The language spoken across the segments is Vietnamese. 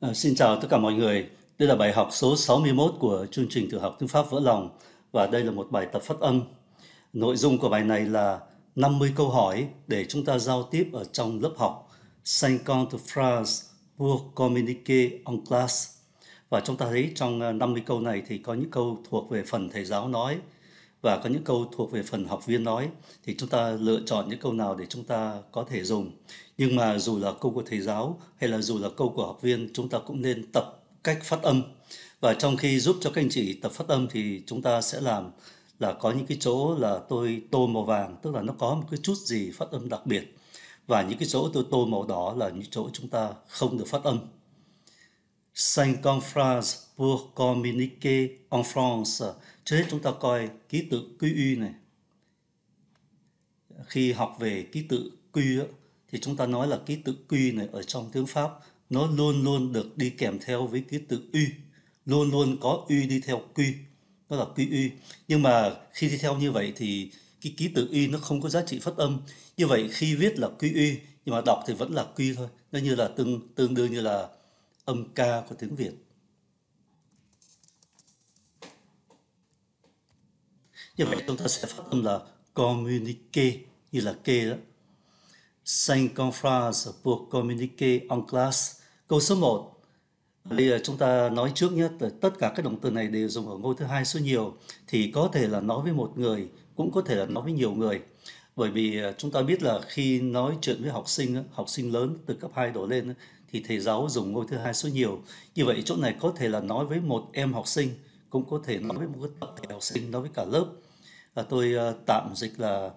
À, xin chào tất cả mọi người. Đây là bài học số 61 của chương trình tự học tiếng Pháp vỡ lòng và đây là một bài tập phát âm. Nội dung của bài này là 50 câu hỏi để chúng ta giao tiếp ở trong lớp học 50 phrases pour communiquer en classe. Và chúng ta thấy trong 50 ờ, câu này thì có những câu thuộc về phần thầy giáo nói và có những câu thuộc về phần học viên nói thì chúng ta lựa chọn những câu nào để chúng ta có thể dùng nhưng mà dù là câu của thầy giáo hay là dù là câu của học viên chúng ta cũng nên tập cách phát âm và trong khi giúp cho các anh chị tập phát âm thì chúng ta sẽ làm là có những cái chỗ là tôi tô màu vàng tức là nó có một cái chút gì phát âm đặc biệt và những cái chỗ tôi tô màu đỏ là những chỗ chúng ta không được phát âm. Saint Confrance pour communiquer en France. Trước hết chúng ta coi ký tự QU này. Khi học về ký tự Q thì chúng ta nói là ký tự Q này ở trong tiếng Pháp nó luôn luôn được đi kèm theo với ký tự U. Luôn luôn có U đi theo Q. Đó là QU. Nhưng mà khi đi theo như vậy thì cái ký tự u nó không có giá trị phát âm. Như vậy khi viết là QY nhưng mà đọc thì vẫn là Q thôi. Nó như là tương tương đương như là âm ca của tiếng Việt. như vậy chúng ta sẽ phát âm là communiquer như là kê đó Saint Confrance pour communiquer en classe câu số 1 bây giờ chúng ta nói trước nhé tất cả các động từ này đều dùng ở ngôi thứ hai số nhiều thì có thể là nói với một người cũng có thể là nói với nhiều người bởi vì à, chúng ta biết là khi nói chuyện với học sinh học sinh lớn từ cấp 2 đổ lên thì thầy giáo dùng ngôi thứ hai số nhiều như vậy chỗ này có thể là nói với một em học sinh cũng có thể nói với một tập thể học sinh nói với cả lớp à, tôi à, tạm dịch là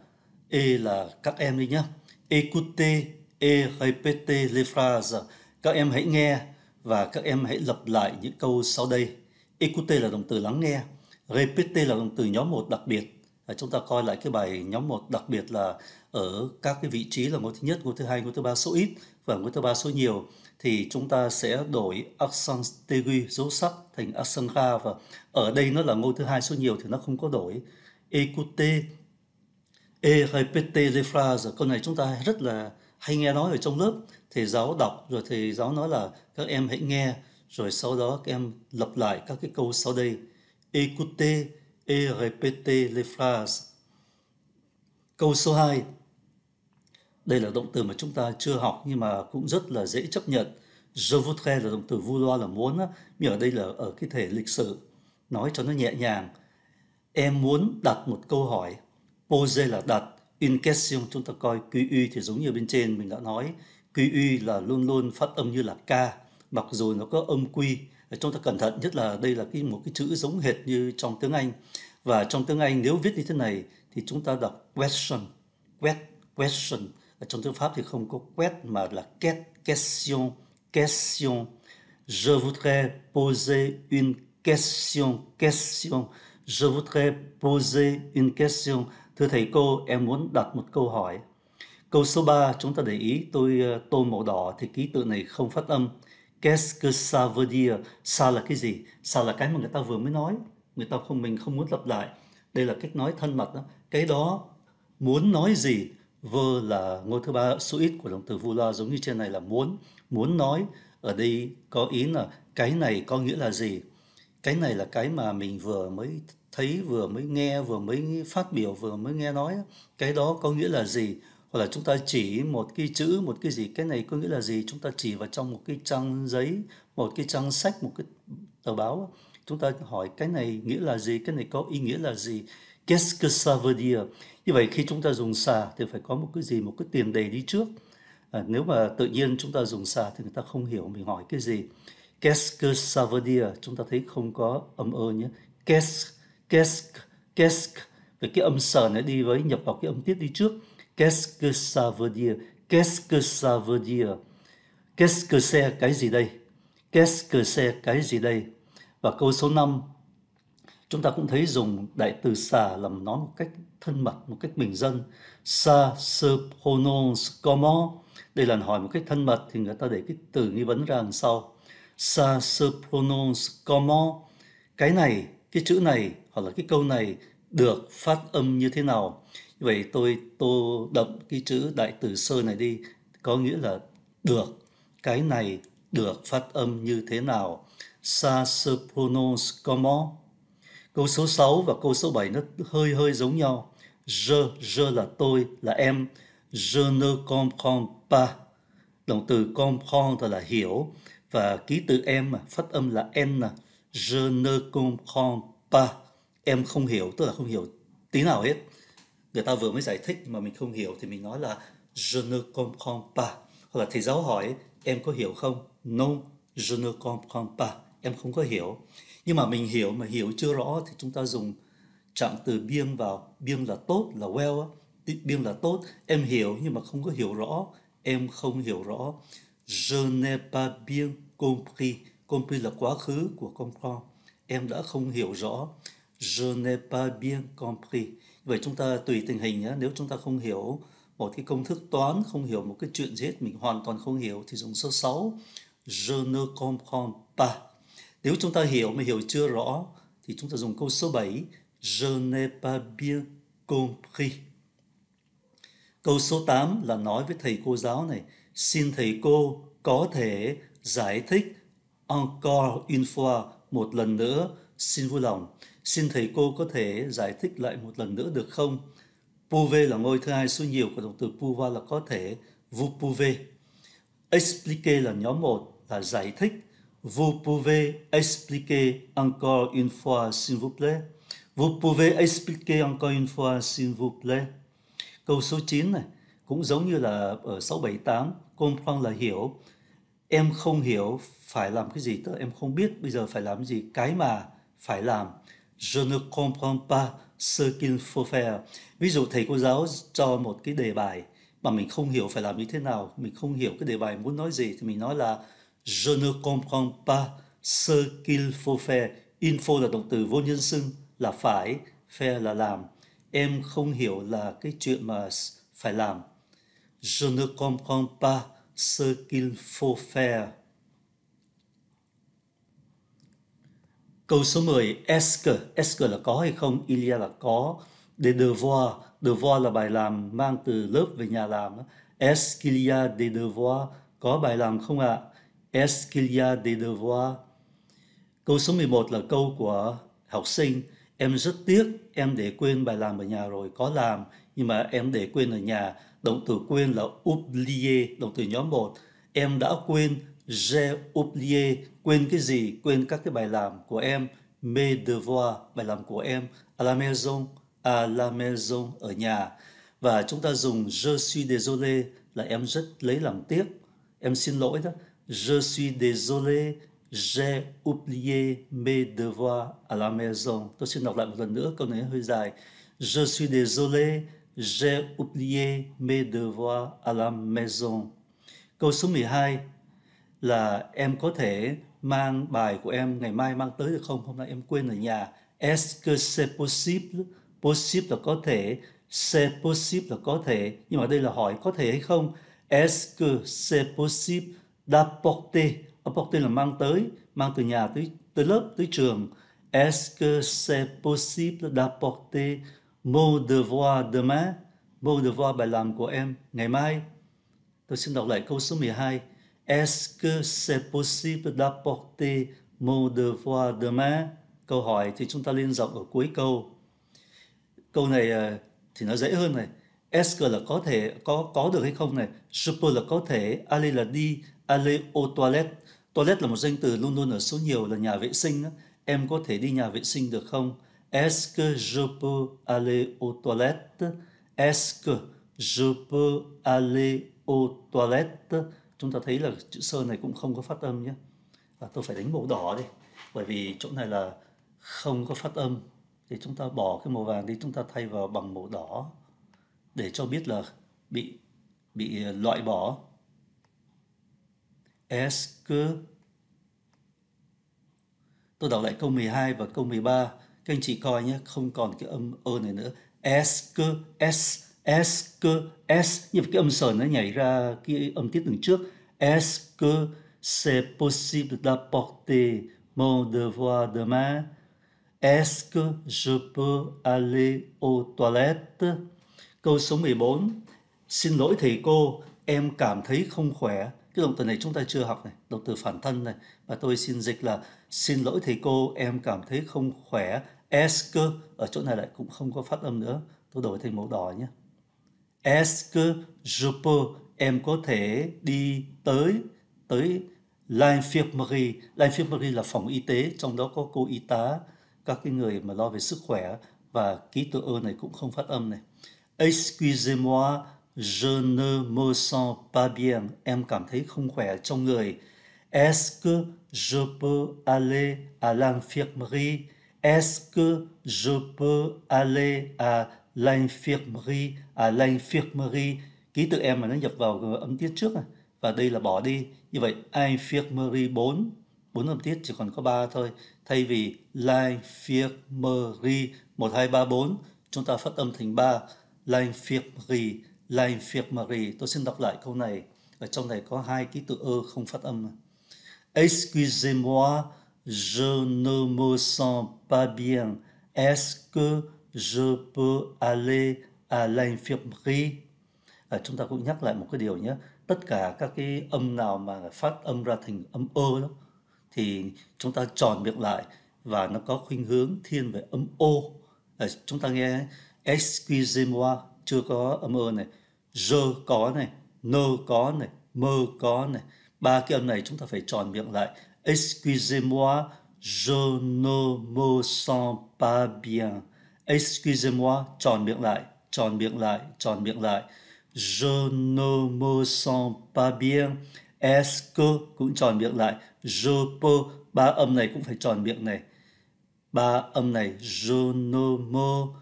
e là các em đi nhá, écoutez et répétez les phrases các em hãy nghe và các em hãy lặp lại những câu sau đây écoutez là động từ lắng nghe répétez là động từ nhóm một đặc biệt à, chúng ta coi lại cái bài nhóm một đặc biệt là ở các cái vị trí là ngôi thứ nhất ngôi thứ hai ngôi thứ ba số ít và ngôi thứ ba số nhiều thì chúng ta sẽ đổi accent aigu dấu sắc thành accent grave và ở đây nó là ngôi thứ hai số nhiều thì nó không có đổi écouter et répéter des phrases. Câu này chúng ta rất là hay nghe nói ở trong lớp. Thầy giáo đọc rồi thầy giáo nói là các em hãy nghe rồi sau đó các em lặp lại các cái câu sau đây. Écouter et répéter les phrases. Câu số 2. Đây là động từ mà chúng ta chưa học nhưng mà cũng rất là dễ chấp nhận. Je voudrais là động từ vouloir là muốn, nhưng ở đây là ở cái thể lịch sử, nói cho nó nhẹ nhàng em muốn đặt một câu hỏi pose là đặt in question chúng ta coi quy QY thì giống như bên trên mình đã nói quy QY là luôn luôn phát âm như là K mặc dù nó có âm quy chúng ta cẩn thận nhất là đây là cái một cái chữ giống hệt như trong tiếng Anh và trong tiếng Anh nếu viết như thế này thì chúng ta đọc question quét question ở trong tiếng Pháp thì không có quét mà là quét question question je voudrais poser une question question Je voudrais poser une question. Thưa thầy cô, em muốn đặt một câu hỏi. Câu số 3, chúng ta để ý tôi ờ, tô màu đỏ thì ký tự này không phát âm. Qu'est-ce que ça veut dire? Sa là cái gì? Sa là cái mà người ta vừa mới nói. Người ta không mình không muốn lặp lại. Đây là cách nói thân mật đó. Cái đó muốn nói gì? Vơ là ngôi thứ ba số ít của động từ vula giống như trên này là muốn. Muốn nói ở đây có ý là cái này có nghĩa là gì? cái này là cái mà mình vừa mới thấy vừa mới nghe vừa mới phát biểu vừa mới nghe nói cái đó có nghĩa là gì hoặc là chúng ta chỉ một cái chữ một cái gì cái này có nghĩa là gì chúng ta chỉ vào trong một cái trang giấy một cái trang sách một cái tờ báo chúng ta hỏi cái này nghĩa là gì cái này có ý nghĩa là gì qu'est-ce que ça veut dire như vậy khi chúng ta dùng xà thì phải có một cái gì một cái tiền đề đi trước à, nếu mà tự nhiên chúng ta dùng xà thì người ta không hiểu mình hỏi cái gì qu'est-ce que ça veut dire chúng ta thấy không có âm ơ nhé qu'est-ce qu'est-ce qu'est-ce vậy cái âm sờ này đi với nhập vào cái âm tiết đi trước qu'est-ce que ça veut dire qu'est-ce que ça veut dire qu'est-ce que c'est cái gì đây qu'est-ce que c'est cái gì đây và câu số 5 chúng ta cũng thấy dùng đại từ xà làm nó một cách thân mật một cách bình dân ça se prononce comment đây là hỏi một cách thân mật thì người ta để cái từ nghi vấn ra đằng sau ça se prononce comment cái này cái chữ này hoặc là cái câu này được phát âm như thế nào vậy tôi tô đậm cái chữ đại từ sơ này đi có nghĩa là được cái này được phát âm như thế nào ça se prononce comment câu số 6 và câu số 7 nó hơi hơi giống nhau je je là tôi là em je ne comprends pas động từ comprendre là hiểu và ký tự em mà phát âm là n là je ne comprends pas em không hiểu tức là không hiểu tí nào hết người ta vừa mới giải thích mà mình không hiểu thì mình nói là je ne comprends pas hoặc là thầy giáo hỏi em có hiểu không non je ne comprends pas em không có hiểu nhưng mà mình hiểu mà hiểu chưa rõ thì chúng ta dùng trạng từ biêm vào biêm là tốt là well biêm là tốt em hiểu nhưng mà không có hiểu rõ em không hiểu rõ Je n'ai pas bien compris. Compris là quá khứ của comprendre. Em đã không hiểu rõ. Je n'ai pas bien compris. Vậy chúng ta tùy tình hình nhé. Nếu chúng ta không hiểu một cái công thức toán, không hiểu một cái chuyện gì hết, mình hoàn toàn không hiểu thì dùng số 6. Je ne comprends pas. Nếu chúng ta hiểu mà hiểu chưa rõ thì chúng ta dùng câu số 7. Je n'ai pas bien compris. Câu số 8 là nói với thầy cô giáo này. Xin thầy cô có thể giải thích encore une fois một lần nữa, xin vui lòng. Xin thầy cô có thể giải thích lại một lần nữa được không? Pouvez là ngôi thứ hai số nhiều của động từ pouvoir là có thể. Vous pouvez. Expliquer là nhóm một là giải thích. Vous pouvez expliquer encore une fois, s'il vous plaît. Vous pouvez expliquer encore une fois, s'il vous plaît. Câu số 9 này cũng giống như là ở 678 comprendre là hiểu em không hiểu phải làm cái gì tức em không biết bây giờ phải làm cái gì cái mà phải làm je ne comprends pas ce qu'il faut faire ví dụ thầy cô giáo cho một cái đề bài mà mình không hiểu phải làm như thế nào mình không hiểu cái đề bài muốn nói gì thì mình nói là je ne comprends pas ce qu'il faut faire info là động từ vô nhân xưng là phải faire là làm em không hiểu là cái chuyện mà phải làm je ne comprends pas ce qu'il faut faire. Câu số 10, est-ce que, est-ce que là có hay không, il y a là có. Để devoir, devoir là bài làm mang từ lớp về nhà làm. Est-ce qu'il y a des devoirs, có bài làm không ạ? À? Est-ce qu'il y a des devoirs? Câu số 11 là câu của học sinh. Em rất tiếc, em để quên bài làm ở nhà rồi, có làm, nhưng mà em để quên ở nhà động từ quên là oublier, động từ nhóm 1. Em đã quên, j'ai oublié, quên cái gì? Quên các cái bài làm của em, mes devoirs, bài làm của em, à la maison, à la maison, ở nhà. Và chúng ta dùng je suis désolé là em rất lấy làm tiếc, em xin lỗi đó. Je suis désolé, j'ai oublié mes devoirs à la maison. Tôi xin đọc lại một lần nữa, câu này hơi dài. Je suis désolé, J'ai oublié mes devoirs à la maison. Câu số 12 là em có thể mang bài của em ngày mai mang tới được không? Hôm nay em quên ở nhà. Est-ce que c'est possible? Possible là có thể. C'est possible là có thể. Nhưng mà đây là hỏi có thể hay không? Est-ce que c'est possible d'apporter? Apporter là mang tới, mang từ nhà tới tới lớp, tới trường. Est-ce que c'est possible d'apporter Mon devoir demain, mon devoir bài làm của em ngày mai. Tôi xin đọc lại câu số 12. Est-ce que c'est possible d'apporter mon devoir demain? Câu hỏi thì chúng ta liên giọng ở cuối câu. Câu này ờ, thì nó dễ hơn này. Est-ce que là có thể, có có được hay không này. Je peux là có thể, aller là đi, aller aux toilettes. Toilet là một danh từ luôn luôn ở số nhiều là nhà vệ sinh. Em có thể đi nhà vệ sinh được không? Est-ce que je peux aller aux toilettes? Est-ce que je peux aller aux toilettes? Chúng ta thấy là chữ sơ này cũng không có phát âm nhé. Và tôi phải đánh màu đỏ đi. Bởi vì chỗ này là không có phát âm. Thì chúng ta bỏ cái màu vàng đi chúng ta thay vào bằng màu đỏ. Để cho biết là bị bị ờ, loại bỏ. Est-ce que Tôi đọc lại câu 12 và câu 13 các anh chị coi nhé không còn cái âm ơ này nữa s cơ s s cơ s như cái âm sờ nó nhảy ra cái âm tiết từng trước s cơ c'est possible d'apporter mon devoir demain Est-ce que je peux aller aux toilettes? Câu số 14. Xin lỗi thầy cô, em cảm thấy không khỏe cái động từ này chúng ta chưa học này động từ phản thân này và tôi xin dịch là xin lỗi thầy cô em cảm thấy không khỏe esk ở chỗ này lại cũng không có phát âm nữa tôi đổi thành màu đỏ nhé esk je peux em có thể đi tới tới l'infirmerie l'infirmerie là phòng y tế trong đó có cô y tá các cái người mà lo về sức khỏe và ký tự ơ này cũng không phát âm này excusez-moi Je ne me sens pas bien. Em cảm thấy không khỏe trong người. Est-ce que je peux aller à l'infirmerie? Est-ce que je peux aller à l'infirmerie? À l'infirmerie. Ký tự em mà nó nhập vào âm tiết trước à. Và đây là bỏ đi. Như vậy, infirmerie 4. 4 âm tiết chỉ còn có 3 thôi. Thay vì l'infirmerie 1, 2, 3, 4. Chúng ta phát âm thành 3. L'infirmerie làm việc Marie, tôi xin đọc lại câu này. Ở trong này có hai ký tự ơ không phát âm. Excusez-moi, je ne me sens pas bien. Est-ce que je peux aller à l'infirmerie? À, chúng ta cũng nhắc lại một cái điều nhé. Tất cả các cái âm nào mà phát âm ra thành âm ơ đó, thì chúng ta tròn miệng lại và nó có khuynh hướng thiên về âm ô. À, chúng ta nghe excusez-moi chưa có âm ơ này rơ có này nơ có này mơ có này ba cái âm này chúng ta phải tròn miệng lại excusez-moi je ne me sens pas bien excusez-moi tròn miệng lại tròn miệng lại tròn miệng lại je ne me sens pas bien est que cũng tròn miệng lại je peux ba âm này cũng phải tròn miệng này ba âm này je ne me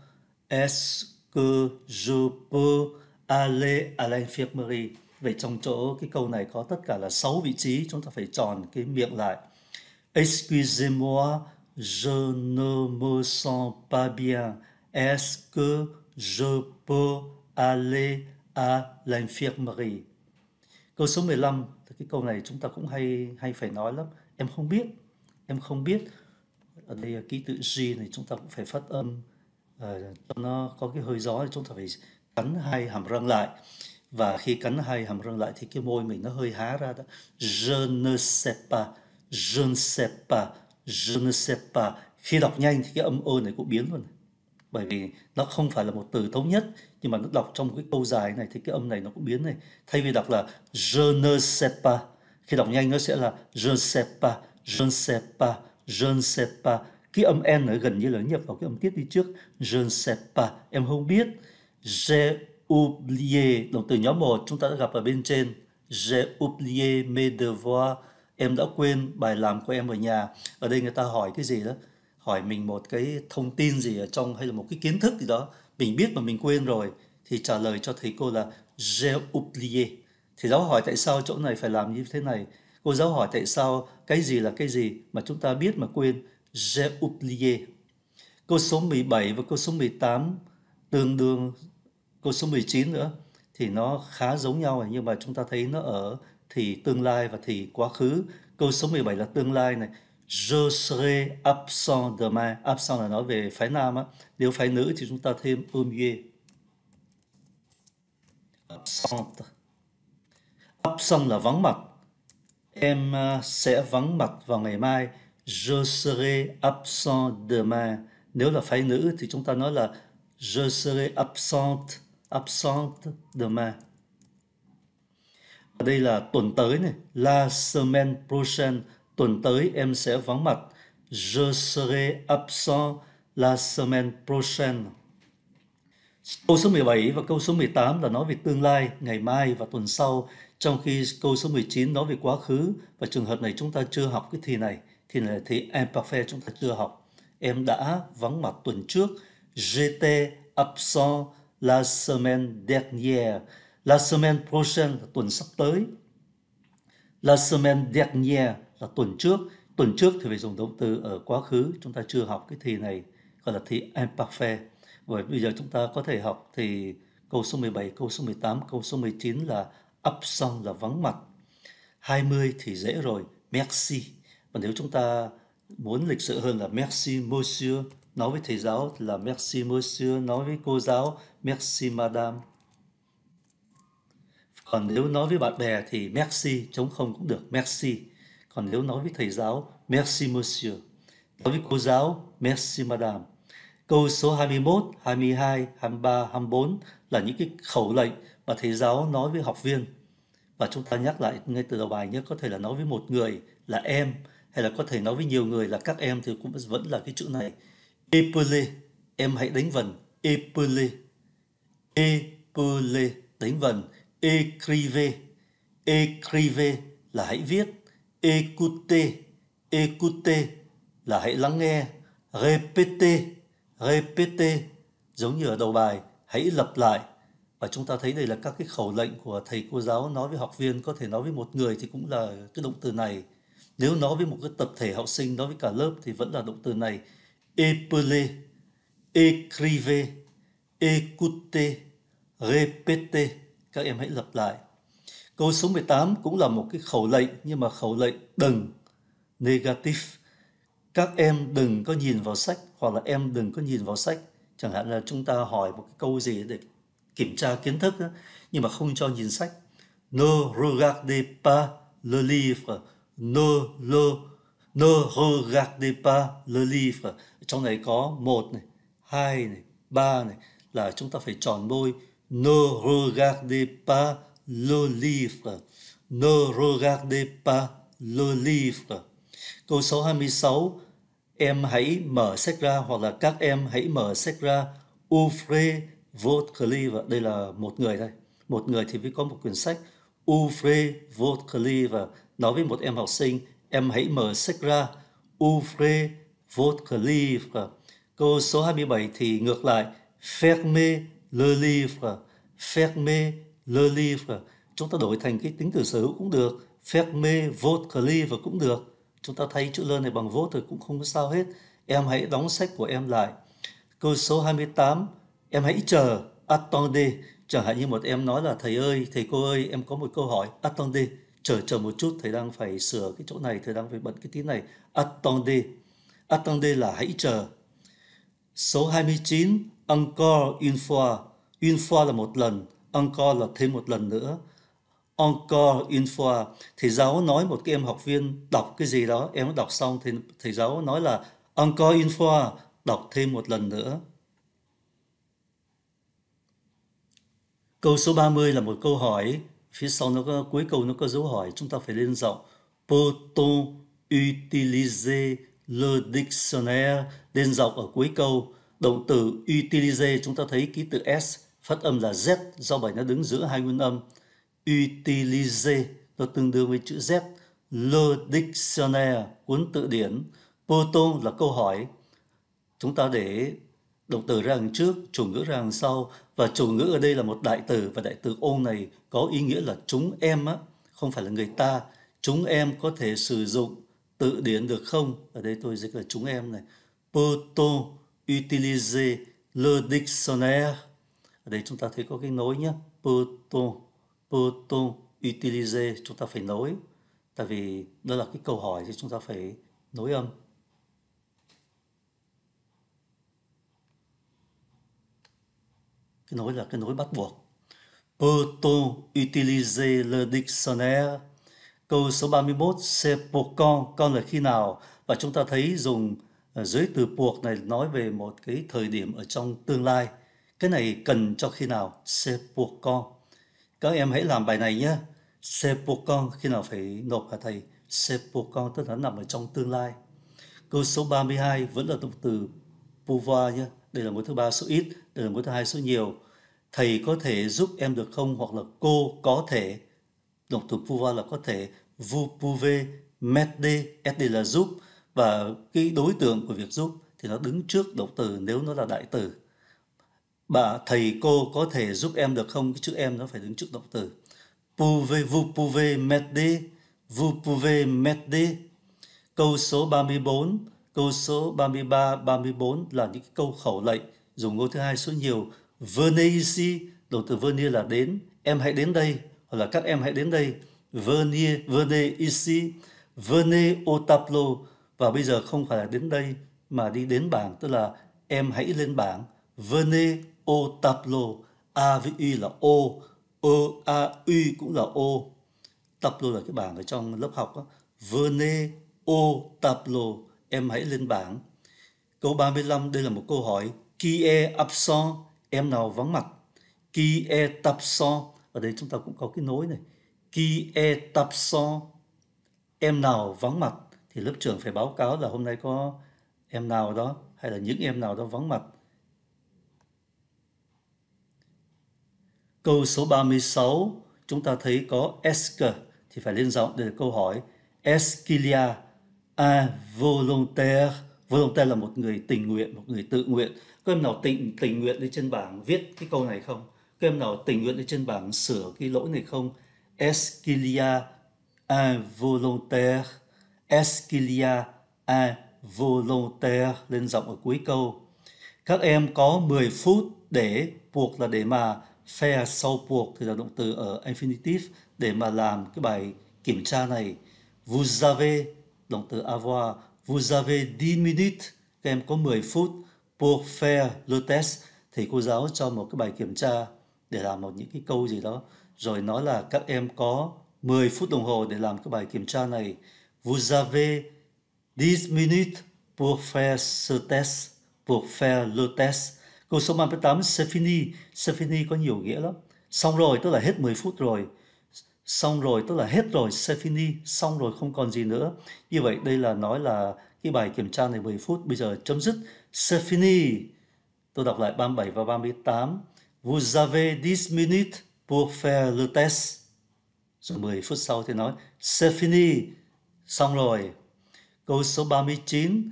est que je peux aller à l'infirmerie về trong chỗ cái câu này có tất cả là 6 vị trí chúng ta phải tròn cái miệng lại excusez-moi je ne me sens pas bien est-ce que je peux aller à l'infirmerie câu số 15 thì cái câu này chúng ta cũng hay hay phải nói lắm em không biết em không biết ở đây à, ký tự G này chúng ta cũng phải phát âm uh, cho nó có cái hơi gió thì chúng ta phải cắn hai hàm răng lại và khi cắn hai hàm răng lại thì cái môi mình nó hơi há ra đó je ne sais pas je ne sais pas je ne sais pas khi đọc nhanh thì cái âm ơ này cũng biến luôn bởi vì nó không phải là một từ thống nhất nhưng mà nó đọc trong một cái câu dài này thì cái âm này nó cũng biến này thay vì đọc là je ne sais pas khi đọc nhanh nó sẽ là je ne sais pas je ne sais pas je ne sais pas cái âm n ở gần như là nhập vào cái âm tiết đi trước je ne sais pas em không biết J'ai oublié, động từ nhóm 1 chúng ta đã gặp ở bên trên. J'ai oublié mes devoirs. Em đã quên bài làm của em ở nhà. Ở đây người ta hỏi cái gì đó? Hỏi mình một cái thông tin gì ở trong hay là một cái kiến thức gì đó. Mình biết mà mình quên rồi. Thì trả lời cho thầy cô là j'ai oublié. Thì giáo hỏi tại sao chỗ này phải làm như thế này. Cô giáo hỏi tại sao cái gì là cái gì mà chúng ta biết mà quên. J'ai oublié. Câu số 17 và câu số 18 tương đương câu số 19 nữa thì nó khá giống nhau nhưng mà chúng ta thấy nó ở thì tương lai và thì quá khứ. Câu số 17 là tương lai này. Je serai absent demain. Absent là nói về phái nam á. Nếu phái nữ thì chúng ta thêm au mieux. Absent. Absent là vắng mặt. Em à, sẽ vắng mặt vào ngày mai. Je serai absent demain. Nếu là phái nữ thì chúng ta nói là Je serai absente absente demain. Ở đây là tuần tới này, la semaine prochaine, tuần tới em sẽ vắng mặt. Je serai absent la semaine prochaine. Câu số 17 và câu số 18 là nói về tương lai, ngày mai và tuần sau, trong khi câu số 19 nói về quá khứ và trường hợp này chúng ta chưa học cái thì này, thì này là thì imperfect chúng ta chưa học. Em đã vắng mặt tuần trước, j'étais absent la semaine dernière, la semaine prochaine là tuần sắp tới. La semaine dernière là tuần trước, tuần trước thì phải dùng động từ ở quá khứ, chúng ta chưa học cái thì này gọi là thì imparfait. Và bây giờ chúng ta có thể học thì câu số 17, câu số 18, câu số 19 là absent là vắng mặt. 20 thì dễ rồi, merci. Và nếu chúng ta muốn lịch sự hơn là merci monsieur nói với thầy giáo là merci monsieur, nói với cô giáo merci madame. Còn nếu nói với bạn bè thì merci, chống không cũng được, merci. Còn nếu nói với thầy giáo, merci monsieur. Nói với cô giáo, merci madame. Câu số 21, 22, 23, 24 là những cái khẩu lệnh mà thầy giáo nói với học viên. Và chúng ta nhắc lại ngay từ đầu bài nhé, có thể là nói với một người là em, hay là có thể nói với nhiều người là các em thì cũng vẫn là cái chữ này Epule, em hãy đánh vần. Epule. Epule, đánh vần. Écrivez. Écrivez là hãy viết. Écoutez. Écoutez là hãy lắng nghe. Répétez. Répétez giống như ở đầu bài hãy lặp lại và chúng ta thấy đây là các cái khẩu lệnh của thầy cô giáo nói với học viên có thể nói với một người thì cũng là cái động từ này nếu nói với một cái tập thể học sinh nói với cả lớp thì vẫn là động từ này épeler, écrivez, écoutez, répétez. Các em hãy lặp lại. Câu số 18 cũng là một cái khẩu lệnh nhưng mà khẩu lệnh đừng negative. Các em đừng có nhìn vào sách hoặc là em đừng có nhìn vào sách. Chẳng hạn là chúng ta hỏi một cái câu gì để kiểm tra kiến thức đó, nhưng mà không cho nhìn sách. Ne regardez pas le livre. Ne, le, ne regardez pas le livre trong này có một này hai này ba này là chúng ta phải chọn môi ne regardez pas le livre ne regardez pas le livre câu số 26 em hãy mở sách ra hoặc là các em hãy mở sách ra ouvrez votre livre đây là một người đây một người thì mới có một quyển sách ouvrez votre livre nói với một em học sinh em hãy mở sách ra ouvrez votre livre. Câu số 27 thì ngược lại, fermez le livre, fermez le livre. Chúng ta đổi thành cái tính từ sở hữu cũng được, fermez votre livre cũng được. Chúng ta thay chữ le này bằng vô thì cũng không có sao hết. Em hãy đóng sách của em lại. Câu số 28, em hãy chờ, attendez. Chẳng hạn như một em nói là thầy ơi, thầy cô ơi, em có một câu hỏi, attendez. Chờ chờ một chút, thầy đang phải sửa cái chỗ này, thầy đang phải bận cái tí này. Attendez, Attendez là hãy chờ. Số 29, encore une fois. Une fois là một lần, encore là thêm một lần nữa. Encore une fois, thầy giáo nói một cái em học viên đọc cái gì đó, em đọc xong thì thầy giáo nói là encore une fois, đọc thêm một lần nữa. Câu số 30 là một câu hỏi, phía sau nó có cuối câu nó có dấu hỏi, chúng ta phải lên giọng. Peut-on utiliser Le Dictionnaire, đen dọc ở cuối câu. Động từ utiliser chúng ta thấy ký tự S phát âm là Z, do vậy nó đứng giữa hai nguyên âm. Utiliser nó tương đương với chữ Z. Le Dictionnaire, cuốn tự điển. poton là câu hỏi. Chúng ta để động từ ra đằng trước, chủ ngữ ra đằng sau. Và chủ ngữ ở đây là một đại từ và đại từ ôn này có ý nghĩa là chúng em á, không phải là người ta. Chúng em có thể sử dụng tự đến được không ở đây tôi dịch là chúng em này peut-on utiliser le dictionnaire ở đây chúng ta thấy có cái nối nhé peut-on peut-on utiliser chúng ta phải nối tại vì đó là cái câu hỏi thì chúng ta phải nối âm cái nối là cái nối bắt buộc peut-on utiliser le dictionnaire Câu số 31 se buộc con, con là khi nào? Và chúng ta thấy dùng ờ, dưới từ buộc này nói về một cái thời điểm ở trong tương lai. Cái này cần cho khi nào? Se buộc con. Các em hãy làm bài này nhé. Se buộc con khi nào phải nộp hả thầy? Se buộc con tức là nằm ở trong tương lai. Câu số 32 vẫn là động từ pouvoir nhé. Đây là mối thứ ba số ít, đây là mối thứ hai số nhiều. Thầy có thể giúp em được không? Hoặc là cô có thể động từ pouvoir là có thể vous pouvez m'aider aider là giúp và cái đối tượng của việc giúp thì nó đứng trước động từ nếu nó là đại từ bà thầy cô có thể giúp em được không cái chữ em nó phải đứng trước động từ pouvez vous pouvez m'aider vous pouvez m'aider câu số 34 câu số 33 34 là những câu khẩu lệnh dùng ngôi thứ hai số nhiều venez ici động từ venir là đến em hãy đến đây là các em hãy đến đây venez Vene ici Vene au tableau và bây giờ không phải là đến đây mà đi đến bảng tức là em hãy lên bảng Vene au tableau a với I là O, o e, a u cũng là ô tableau là cái bảng ở trong lớp học đó. Vene au tableau em hãy lên bảng câu 35 đây là một câu hỏi qui est absent em nào vắng mặt qui est absent ở đây chúng ta cũng có cái nối này ki e tập so em nào vắng mặt thì lớp trưởng phải báo cáo là hôm nay có em nào đó hay là những em nào đó vắng mặt câu số 36 chúng ta thấy có esk thì phải lên giọng để câu hỏi Esquilia a volontaire volontaire là một người tình nguyện một người tự nguyện có em nào tình tình nguyện lên trên bảng viết cái câu này không các em nào tình nguyện ở trên bảng sửa cái lỗi này không est qu'il y a lên giọng ở cuối câu các em có 10 phút để buộc là để mà phe sau buộc thì là động từ ở infinitive để mà làm cái bài kiểm tra này vous avez động từ avoir à vous avez 10 minutes các em có 10 phút pour faire le test thì cô giáo cho một cái bài kiểm tra để làm một những cái câu gì đó rồi nói là các em có 10 phút đồng hồ để làm cái bài kiểm tra này vous avez 10 minutes pour faire ce test pour faire le test câu số 38 c'est fini c'est fini có nhiều nghĩa lắm xong rồi tức là hết 10 phút rồi xong rồi tức là hết rồi c'est fini xong rồi không còn gì nữa như vậy đây là nói là cái bài kiểm tra này 10 phút bây giờ chấm dứt c'est fini tôi đọc lại 37 và 38 Vous avez 10 minutes pour faire le test. Rồi 10 phút sau thì nói C'est fini. Xong rồi. Câu số 39.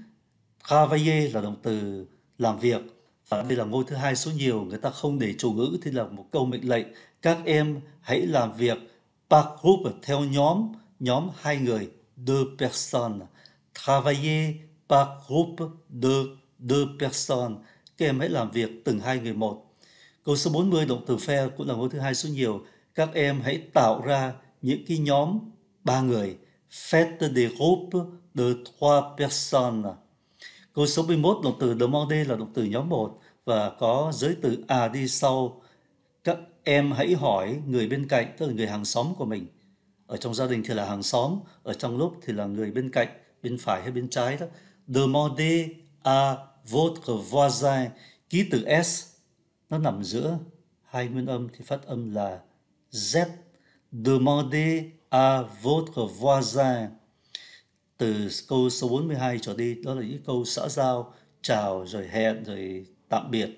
Travailler là động từ làm việc. Và đây là ngôi thứ hai số nhiều. Người ta không để chủ ngữ thì là một câu mệnh lệnh. Các em hãy làm việc par groupe theo nhóm. Nhóm hai người. Deux personnes. Travailler par groupe de deux personnes. Các em hãy làm việc từng hai người một. Câu số 40 động từ fair cũng là câu thứ hai số nhiều. Các em hãy tạo ra những cái nhóm ba người. Faites des groupes de trois personnes. Câu số 41 động từ demander là động từ nhóm 1 và có giới từ à đi sau. Các em hãy hỏi người bên cạnh, tức là người hàng xóm của mình. Ở trong gia đình thì là hàng xóm, ở trong lớp thì là người bên cạnh, bên phải hay bên trái đó. Demander à votre voisin, ký từ S nó nằm giữa hai nguyên âm thì phát âm là z demandez à votre voisin từ câu số 42 trở đi đó là những câu xã giao chào rồi hẹn rồi tạm biệt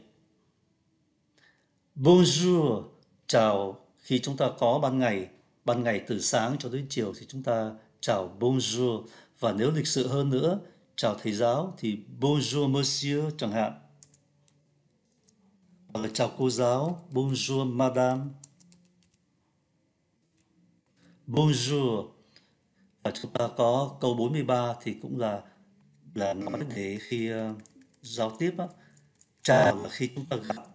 bonjour chào khi chúng ta có ban ngày ban ngày từ sáng cho đến chiều thì chúng ta chào bonjour và nếu lịch sự hơn nữa chào thầy giáo thì bonjour monsieur chẳng hạn chào cô giáo. Bonjour, madame. Bonjour. Và chúng ta có câu 43 thì cũng là là nói để khi uh, giao tiếp á. Chào là khi chúng ta gặp.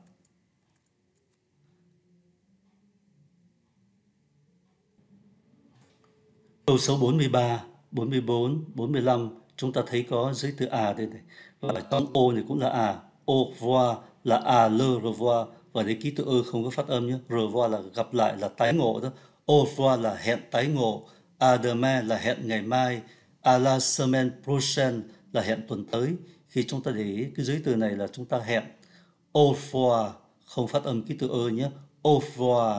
Câu số 43, 44, 45 chúng ta thấy có giới từ à đây này. Và trong ô này cũng là à. Au revoir là à le revoir và đấy ký tự ơ không có phát âm nhé revoir là gặp lại là tái ngộ đó au revoir là hẹn tái ngộ à demain là hẹn ngày mai à la semaine prochaine là hẹn tuần tới khi chúng ta để ý cái giới từ này là chúng ta hẹn au revoir không phát âm ký tự ơ nhé au revoir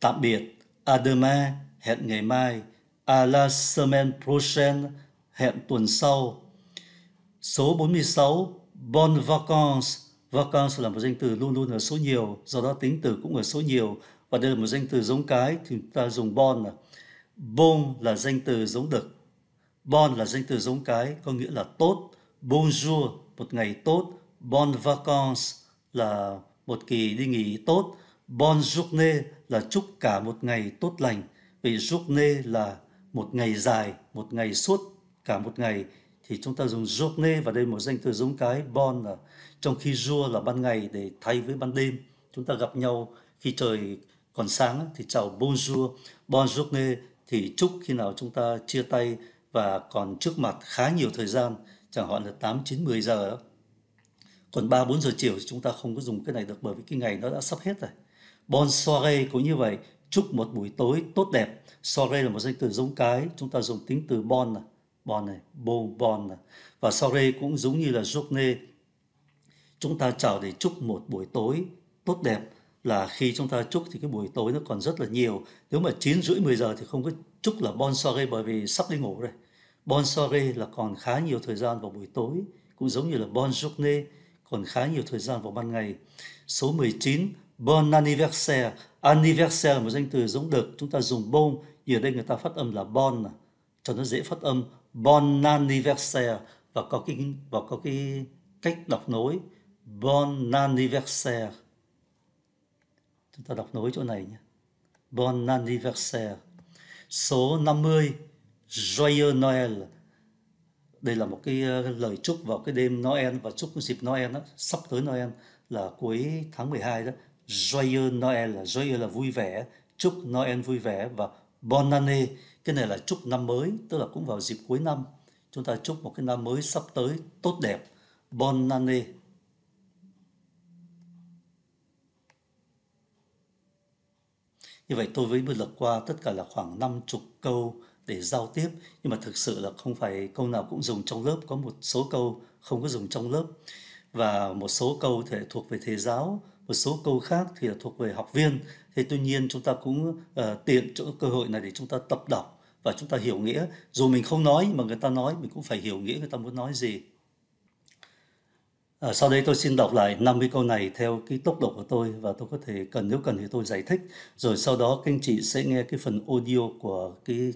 tạm biệt à demain hẹn ngày mai à la semaine prochaine hẹn tuần sau số 46 bon vacances Vacan vâng, là một danh từ luôn luôn ở số nhiều, do đó tính từ cũng ở số nhiều. Và đây là một danh từ giống cái thì ta dùng bon là bon là danh từ giống đực. Bon là danh từ giống cái có nghĩa là tốt. Bonjour, một ngày tốt. Bon vacances là một kỳ đi nghỉ tốt. Bon journée là chúc cả một ngày tốt lành. Vì journée là một ngày dài, một ngày suốt, cả một ngày. Thì chúng ta dùng journée và đây một danh từ giống cái bon là trong khi rua là ban ngày để thay với ban đêm chúng ta gặp nhau khi trời còn sáng thì chào bonjour bonjour thì chúc khi nào chúng ta chia tay và còn trước mặt khá nhiều thời gian chẳng hạn là 8, 9, 10 giờ còn 3, 4 giờ chiều thì chúng ta không có dùng cái này được bởi vì cái ngày nó đã sắp hết rồi bon soirée cũng như vậy chúc một buổi tối tốt đẹp soirée là một danh từ giống cái chúng ta dùng tính từ bon này bon này bon bon này. và soirée cũng giống như là journée chúng ta chào để chúc một buổi tối tốt đẹp là khi chúng ta chúc thì cái buổi tối nó còn rất là nhiều nếu mà chín rưỡi 10 giờ thì không có chúc là bon soirée bởi vì sắp đi ngủ rồi bon soirée là còn khá nhiều thời gian vào buổi tối cũng giống như là bon journée còn khá nhiều thời gian vào ban ngày số 19 bon anniversaire anniversaire một danh từ giống đực chúng ta dùng bon thì ở đây người ta phát âm là bon cho nó dễ phát âm bon anniversaire và có cái và có cái cách đọc nối Bon anniversaire. Chúng ta đọc nối chỗ này nhé. Bon anniversaire. Số 50, Joyeux Noël. Đây là một cái ờ, lời chúc vào cái đêm Noel và chúc dịp Noel đó, sắp tới Noel là cuối tháng 12 đó. Joyeux Noël, là Joyeux là vui vẻ, chúc Noel vui vẻ và Bon année, cái này là chúc năm mới, tức là cũng vào dịp cuối năm. Chúng ta chúc một cái năm mới sắp tới tốt đẹp. Bon année. Như vậy tôi với lật qua tất cả là khoảng 50 câu để giao tiếp nhưng mà thực sự là không phải câu nào cũng dùng trong lớp có một số câu không có dùng trong lớp và một số câu thể thuộc về thầy giáo một số câu khác thì là thuộc về học viên thế tuy nhiên chúng ta cũng uh, tiện chỗ cơ hội này để chúng ta tập đọc và chúng ta hiểu nghĩa dù mình không nói mà người ta nói mình cũng phải hiểu nghĩa người ta muốn nói gì À, sau đây tôi xin đọc lại 50 câu này theo cái tốc độ của tôi và tôi có thể cần nếu cần thì tôi giải thích rồi sau đó các anh chị sẽ nghe cái phần audio của cái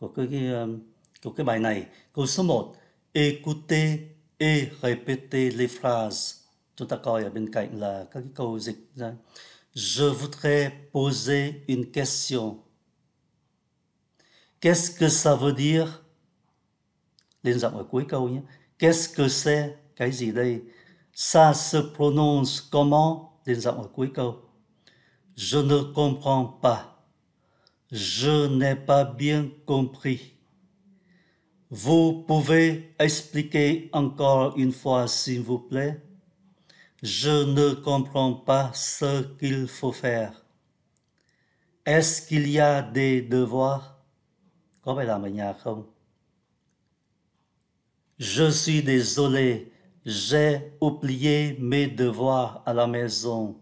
của cái, cái um, của cái bài này. Câu số 1 écoutez et répétez les phrases. Chúng ta coi ở bên cạnh là các cái câu dịch ra. Je voudrais poser une question. Qu'est-ce que ça veut dire? Lên giọng ở cuối câu nhé. Qu'est-ce que c'est? Cái gì đây? Ça se prononce comment Je ne comprends pas. Je n'ai pas bien compris. Vous pouvez expliquer encore une fois, s'il vous plaît Je ne comprends pas ce qu'il faut faire. Est-ce qu'il y a des devoirs comment est la manière Je suis désolé j'ai oublié mes devoirs à la maison.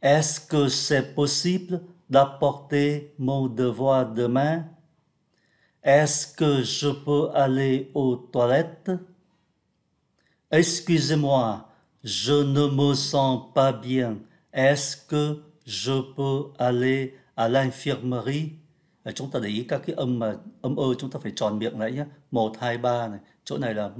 Est-ce que c'est possible d'apporter mon devoir demain? Est-ce que je peux aller aux toilettes? Excusez-moi, je ne me sens pas bien. Est-ce que je peux aller à l'infirmerie? Chúng ta phải tròn miệng lại này. Chỗ này là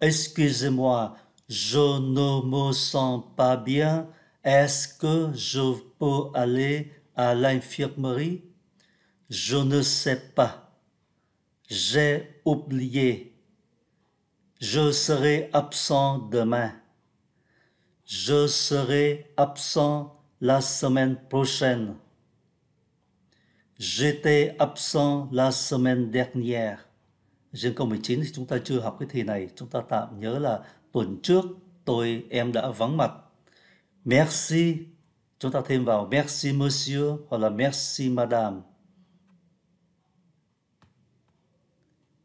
Excusez-moi, je ne me sens pas bien. Est-ce que je peux aller à l'infirmerie? Je ne sais pas. J'ai oublié. Je serai absent demain. Je serai absent la semaine prochaine. J'étais absent la semaine dernière. riêng câu 19 thì chúng ta chưa học cái thi này chúng ta tạm nhớ là tuần trước tôi em đã vắng mặt merci chúng ta thêm vào merci monsieur hoặc là merci madame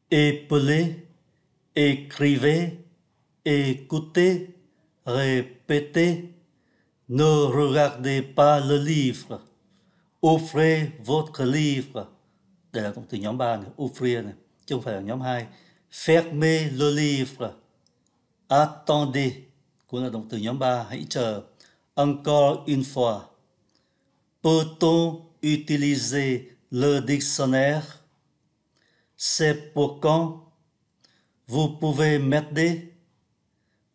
épeler écrivez écoutez répétez ne regardez pas le livre offrez votre livre đây là cụm từ nhóm 3 này offrir này fermez le livre attendez encore une fois peut-on utiliser le dictionnaire c'est pour quand vous pouvez m'aider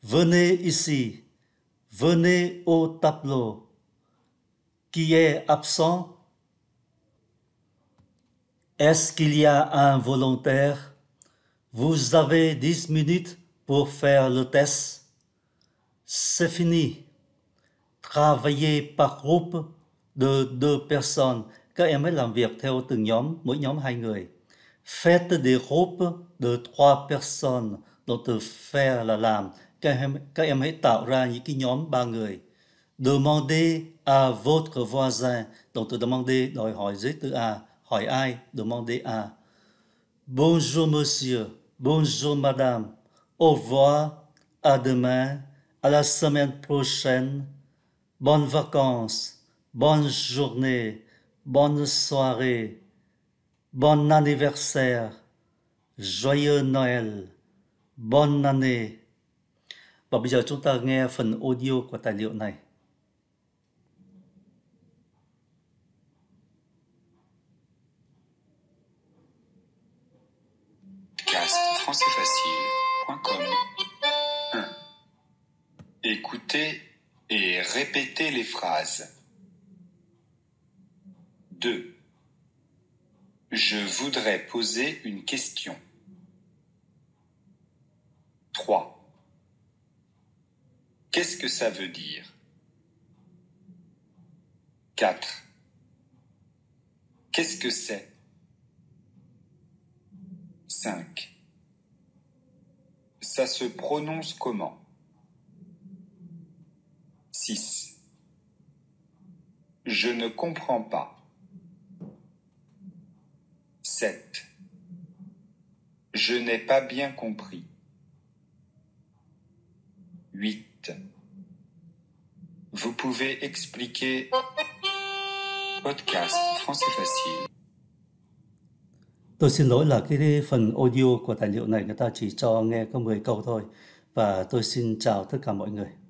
venez ici venez au tableau qui est absent est-ce qu'il y a un volontaire Vous avez dix minutes pour faire le test. C'est fini. Travaillez par groupe de deux personnes. Các em hãy làm việc theo từng nhóm, mỗi nhóm hai người. Faites des groupes de trois personnes. Donc, từ faire là làm. Các em, các em hãy tạo ra những cái nhóm ba người. Demandez à votre voisin. Donc, từ demander đòi hỏi dưới từ à hỏi ai, à. Bonjour monsieur, bonjour madame, au revoir, à demain, à la semaine prochaine, bonnes vacances, bonne journée, bonne soirée, bon anniversaire, joyeux Noël, bonne année. audio Écoutez et répétez les phrases. 2. Je voudrais poser une question. 3. Qu'est-ce que ça veut dire 4. Qu'est-ce que c'est 5. Ça se prononce comment 6. Je ne comprends pas. 7. Je n'ai pas bien compris. 8. Vous pouvez expliquer podcast français facile. Tôi xin lỗi là cái phần audio của tài liệu này người 10 câu thôi và tôi xin chào tất cả mọi người.